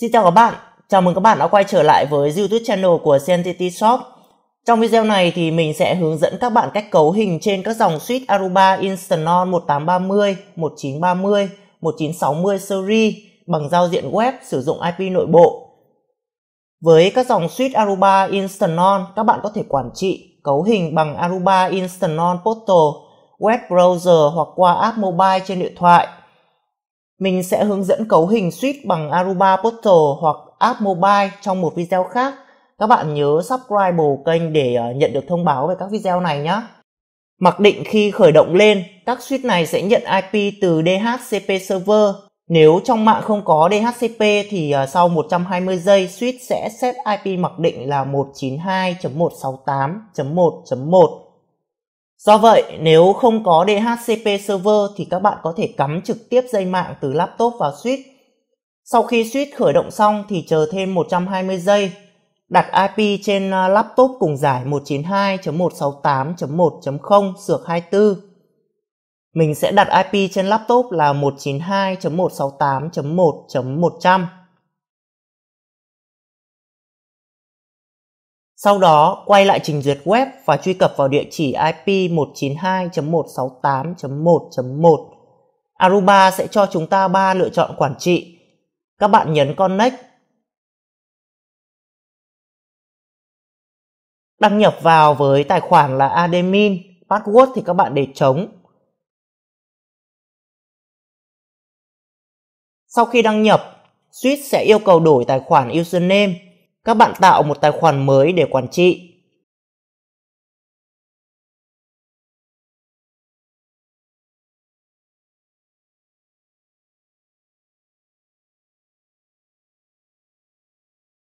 Xin chào các bạn, chào mừng các bạn đã quay trở lại với YouTube channel của Sentity Shop. Trong video này thì mình sẽ hướng dẫn các bạn cách cấu hình trên các dòng switch Aruba Instanon 1830, 1930, 1960 series bằng giao diện web sử dụng IP nội bộ. Với các dòng switch Aruba Instanon, các bạn có thể quản trị, cấu hình bằng Aruba Instanon Portal, web browser hoặc qua app mobile trên điện thoại – mình sẽ hướng dẫn cấu hình suite bằng Aruba Portal hoặc App Mobile trong một video khác. Các bạn nhớ subscribe kênh để ờ, nhận được thông báo về các video này nhé. Mặc định khi khởi động lên, các suite này sẽ nhận IP từ DHCP server. Nếu trong mạng không có DHCP thì ờ, sau 120 giây suite sẽ set IP mặc định là 192.168.1.1 Do vậy, nếu không có DHCP server thì các bạn có thể cắm trực tiếp dây mạng từ laptop vào switch. Sau khi switch khởi động xong thì chờ thêm 120 giây, đặt IP trên à, laptop cùng giải 192.168.1.0 sược 24. Mình sẽ đặt IP trên laptop là 192.168.1.100. Sau đó quay lại trình duyệt web và truy cập vào địa chỉ IP 192.168.1.1. Aruba sẽ cho chúng ta ba lựa chọn quản trị. Các bạn nhấn Connect. Đăng nhập vào với tài khoản là admin, password thì các bạn để trống. Sau khi đăng nhập, Switch sẽ yêu cầu đổi tài khoản username các bạn tạo một tài khoản mới để quản trị.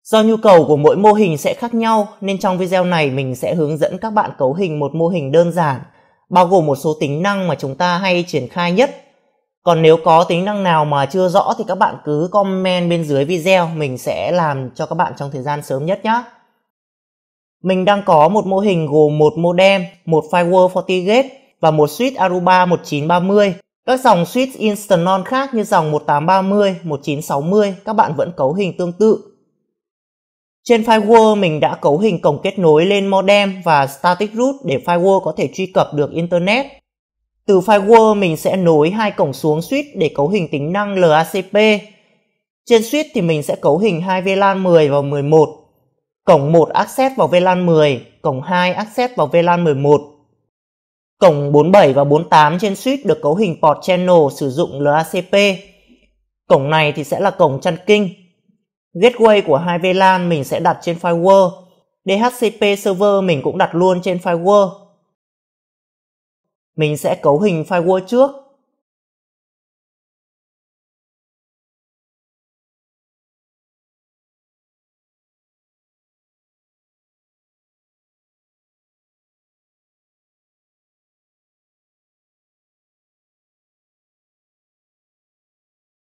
Do nhu cầu của mỗi mô hình sẽ khác nhau nên trong video này mình sẽ hướng dẫn các bạn cấu hình một mô hình đơn giản bao gồm một số tính năng mà chúng ta hay triển khai nhất còn nếu có tính năng nào mà chưa rõ thì các bạn cứ comment bên dưới video mình sẽ làm cho các bạn trong thời gian sớm nhất nhé mình đang có một mô hình gồm một modem, một firewall FortiGate và một switch Aruba 1930. Các dòng switch Instanon khác như dòng 1830, 1960 các bạn vẫn cấu hình tương tự. Trên firewall mình đã cấu hình cổng kết nối lên modem và static route để firewall có thể truy cập được internet. Từ firewall mình sẽ nối hai cổng xuống switch để cấu hình tính năng LACP. Trên switch thì mình sẽ cấu hình hai VLAN 10 và 11. Cổng 1 access vào VLAN 10, cổng 2 access vào VLAN 11. Cổng 47 và 48 trên switch được cấu hình port channel sử dụng LACP. Cổng này thì sẽ là cổng chăn kinh. Gateway của hai VLAN mình sẽ đặt trên firewall. DHCP server mình cũng đặt luôn trên firewall mình sẽ cấu hình firewall trước.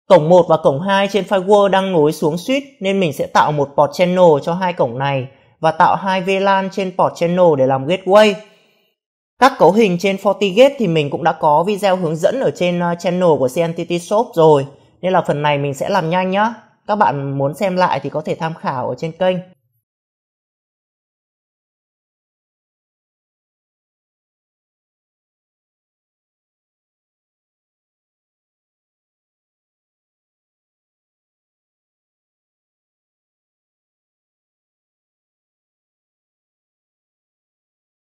Cổng 1 và cổng 2 trên firewall đang nối xuống switch nên mình sẽ tạo một port channel cho hai cổng này và tạo hai VLAN trên port channel để làm gateway. Các cấu hình trên FortiGate thì mình cũng đã có video hướng dẫn ở trên ờ, channel của CNTT Shop rồi. Nên là phần này mình sẽ làm nhanh nhá. Các bạn muốn xem lại thì có thể tham khảo ở trên kênh.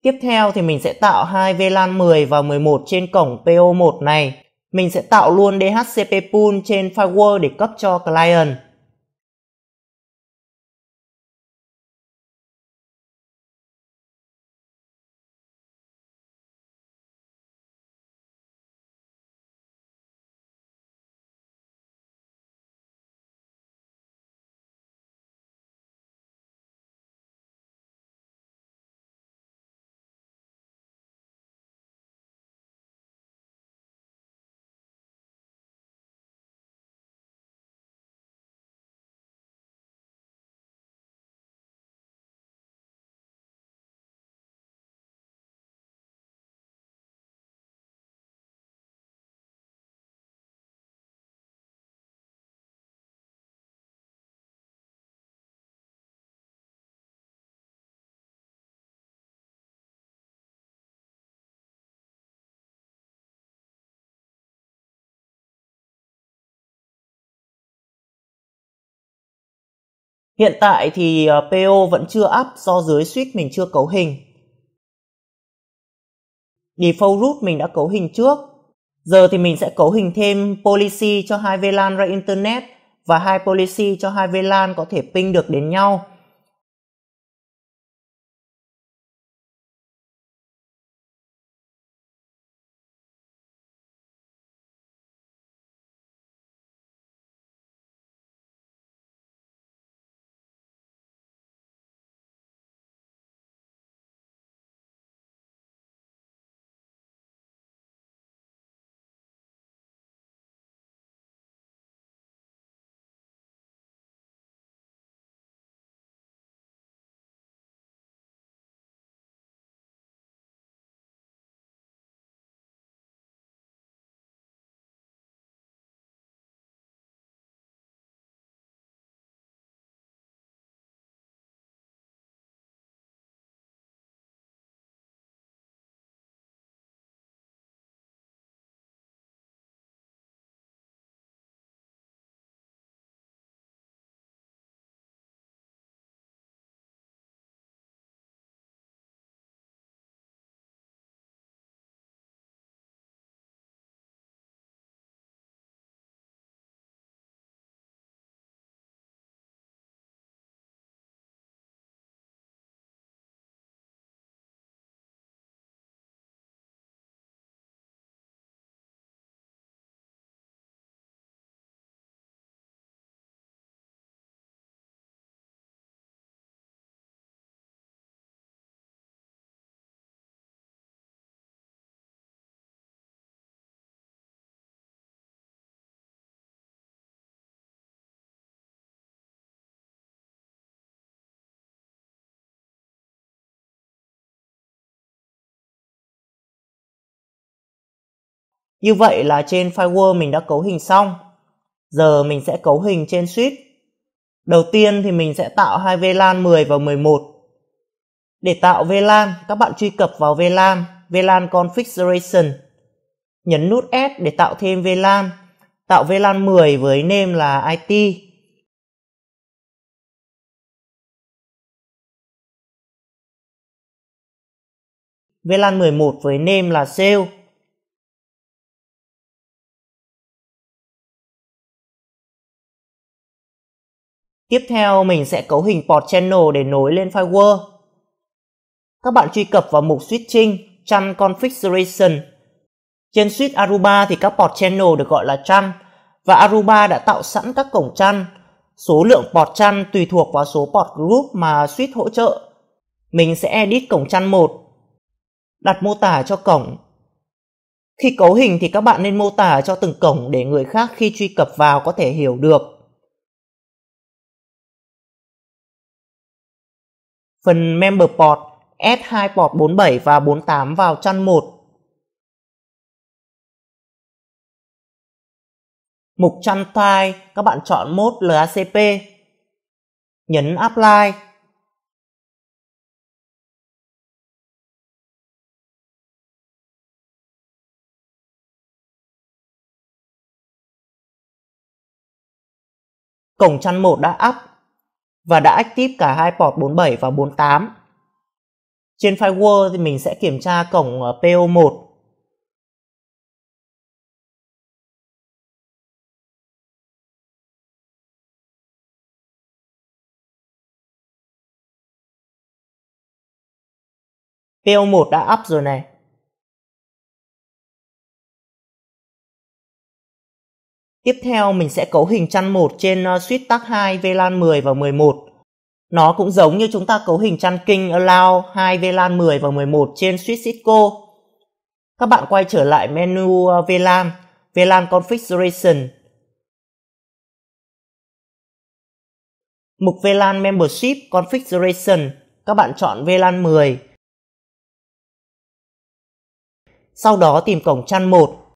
Tiếp theo thì mình sẽ tạo hai VLAN 10 và 11 trên cổng PO1 này. Mình sẽ tạo luôn DHCP pool trên firewall để cấp cho client. Hiện tại thì ờ, PO vẫn chưa up do dưới switch mình chưa cấu hình. Default root mình đã cấu hình trước. Giờ thì mình sẽ cấu hình thêm policy cho hai VLAN ra Internet và hai policy cho hai VLAN có thể ping được đến nhau. Như vậy là trên firewall mình đã cấu hình xong. Giờ mình sẽ cấu hình trên switch. Đầu tiên thì mình sẽ tạo hai VLAN 10 và 11. Để tạo VLAN, các bạn truy cập vào VLAN, VLAN Configuration. Nhấn nút S để tạo thêm VLAN. Tạo VLAN 10 với name là IT. VLAN 11 với name là sale. Tiếp theo mình sẽ cấu hình port channel để nối lên firewall. Các bạn truy cập vào mục switching Trunk Configuration. Trên switch Aruba thì các port channel được gọi là trunk và Aruba đã tạo sẵn các cổng trunk. Số lượng port trunk tùy thuộc vào số port group mà switch hỗ trợ. Mình sẽ edit cổng trunk 1. Đặt mô tả cho cổng. Khi cấu hình thì các bạn nên mô tả cho từng cổng để người khác khi truy cập vào có thể hiểu được. phần member port S2 port 47 và 48 vào chăn 1. Mục chăn file, các bạn chọn mode LACP. Nhấn apply. Cổng chăn 1 đã up và đã active cả hai port 47 và 48. Trên firewall thì mình sẽ kiểm tra cổng PO1 ờ, PO1 đã up rồi này. Tiếp theo mình sẽ cấu hình chăn 1 trên ờ, suite tag 2 VLAN 10 và 11. Nó cũng giống như chúng ta cấu hình chăn king allow 2 VLAN 10 và 11 trên suite Cisco. Các bạn quay trở lại menu ờ, VLAN, VLAN Configuration. Mục VLAN Membership Configuration, các bạn chọn VLAN 10. Sau đó tìm cổng chăn 1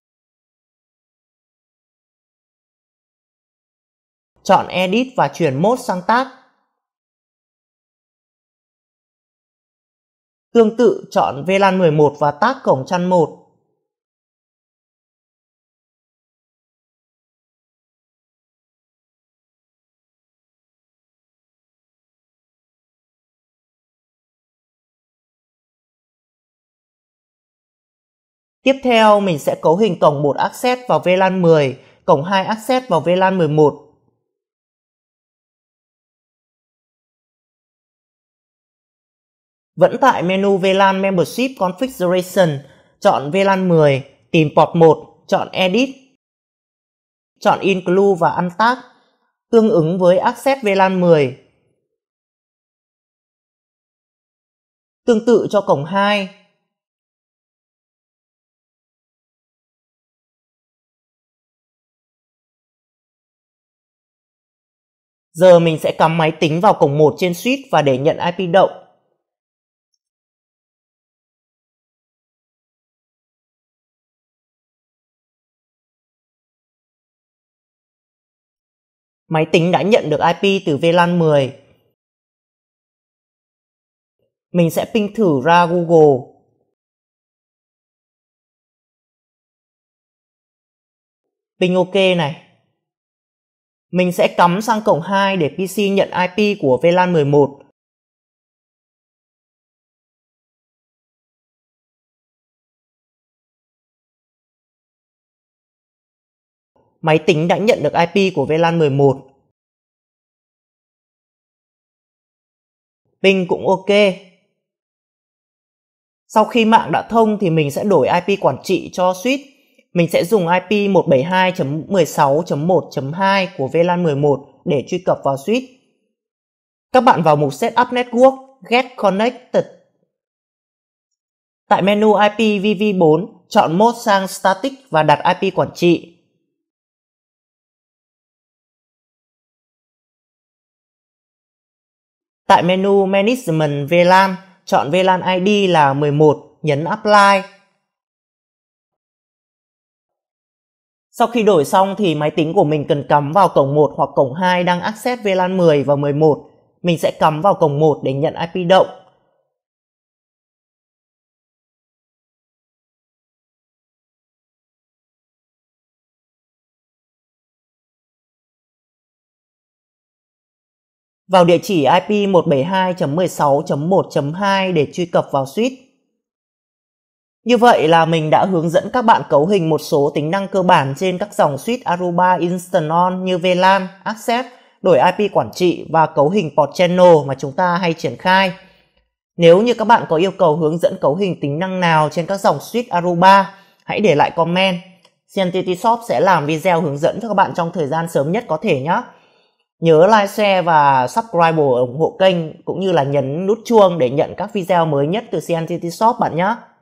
chọn Edit và chuyển Mode sang Tag. Tương tự chọn VLAN 11 và Tag cổng chăn 1. Tiếp theo, mình sẽ cấu hình cổng 1 Access vào VLAN 10, cổng 2 Access vào VLAN 11 Vẫn tại menu VLAN Membership Configuration, chọn VLAN 10, tìm port 1, chọn Edit, chọn Include và Untag, tương ứng với Access VLAN 10. Tương tự cho cổng 2, Giờ mình sẽ cắm máy tính vào cổng 1 trên switch và để nhận IP động. máy tính đã nhận được IP từ VLAN 10. Mình sẽ ping thử ra Google. Ping OK này. Mình sẽ cắm sang cổng 2 để PC nhận IP của VLAN 11 máy tính đã nhận được IP của VLAN 11. Ping cũng ok. Sau khi mạng đã thông thì mình sẽ đổi IP quản trị cho switch. Mình sẽ dùng IP 172.16.1.2 của VLAN 11 để truy cập vào switch. Các bạn vào mục Setup Network, Get Connected. Tại menu IPv4, chọn mode sang Static và đặt IP quản trị. Tại menu Management VLAN, chọn VLAN ID là 11, nhấn Apply. Sau khi đổi xong thì máy tính của mình cần cắm vào cổng 1 hoặc cổng 2 đang access VLAN 10 và 11. Mình sẽ cắm vào cổng 1 để nhận IP động vào địa chỉ IP 172.16.1.2 để truy cập vào suite. Như vậy là mình đã hướng dẫn các bạn cấu hình một số tính năng cơ bản trên các dòng suite Aruba Instant On như VLAN, Access, đổi IP quản trị và cấu hình port channel mà chúng ta hay triển khai. Nếu như các bạn có yêu cầu hướng dẫn cấu hình tính năng nào trên các dòng suite Aruba, hãy để lại comment. CNTT Shop sẽ làm video hướng dẫn cho các bạn trong thời gian sớm nhất có thể nhé. Nhớ like, share và subscribe ủng hộ kênh cũng như là nhấn nút chuông để nhận các video mới nhất từ CNTT Shop bạn nhé.